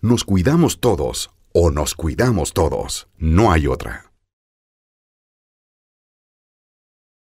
Nos cuidamos todos o nos cuidamos todos. No hay otra.